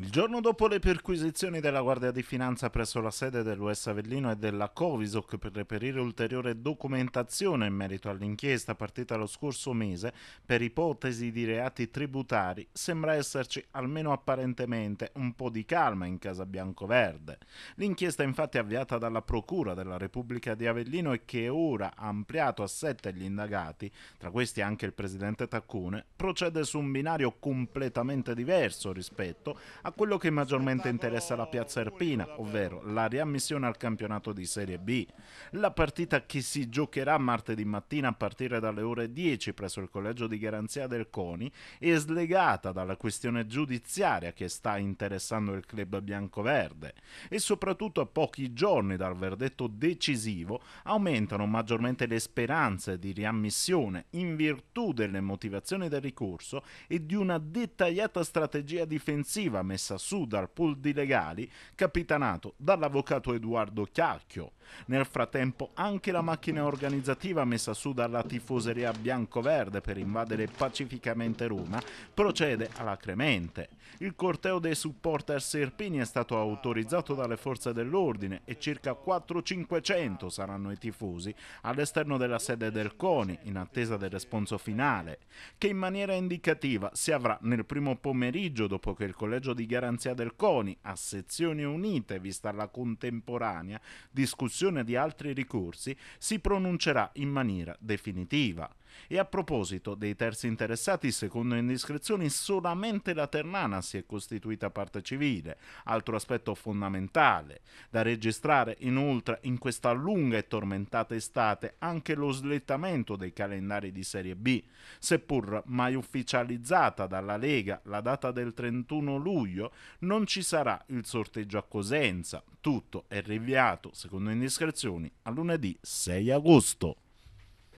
Il giorno dopo le perquisizioni della Guardia di Finanza presso la sede dell'US Avellino e della Covisoc per reperire ulteriore documentazione in merito all'inchiesta partita lo scorso mese per ipotesi di reati tributari, sembra esserci, almeno apparentemente, un po' di calma in casa biancoverde. L'inchiesta infatti avviata dalla Procura della Repubblica di Avellino e che ora ha ampliato a sette gli indagati, tra questi anche il presidente Taccone, procede su un binario completamente diverso rispetto a a quello che maggiormente interessa la piazza erpina, ovvero la riammissione al campionato di Serie B. La partita che si giocherà martedì mattina a partire dalle ore 10 presso il collegio di garanzia del CONI è slegata dalla questione giudiziaria che sta interessando il club bianco-verde. e soprattutto a pochi giorni dal verdetto decisivo aumentano maggiormente le speranze di riammissione in virtù delle motivazioni del ricorso e di una dettagliata strategia difensiva messa su dal pool di legali capitanato dall'avvocato Edoardo Chiacchio. Nel frattempo anche la macchina organizzativa messa su dalla tifoseria bianco-verde per invadere pacificamente Roma procede alla cremente. Il corteo dei supporter serpini è stato autorizzato dalle forze dell'ordine e circa 4-500 saranno i tifosi all'esterno della sede del CONI in attesa del responso finale, che in maniera indicativa si avrà nel primo pomeriggio dopo che il collegio di garanzia del CONI, a sezioni unite vista la contemporanea discussione di altri ricorsi, si pronuncerà in maniera definitiva. E a proposito dei terzi interessati, secondo indiscrezioni, solamente la Ternana si è costituita parte civile, altro aspetto fondamentale. Da registrare inoltre in questa lunga e tormentata estate anche lo slittamento dei calendari di Serie B, seppur mai ufficializzata dalla Lega la data del 31 luglio, non ci sarà il sorteggio a Cosenza. Tutto è rinviato, secondo indiscrezioni, a lunedì 6 agosto.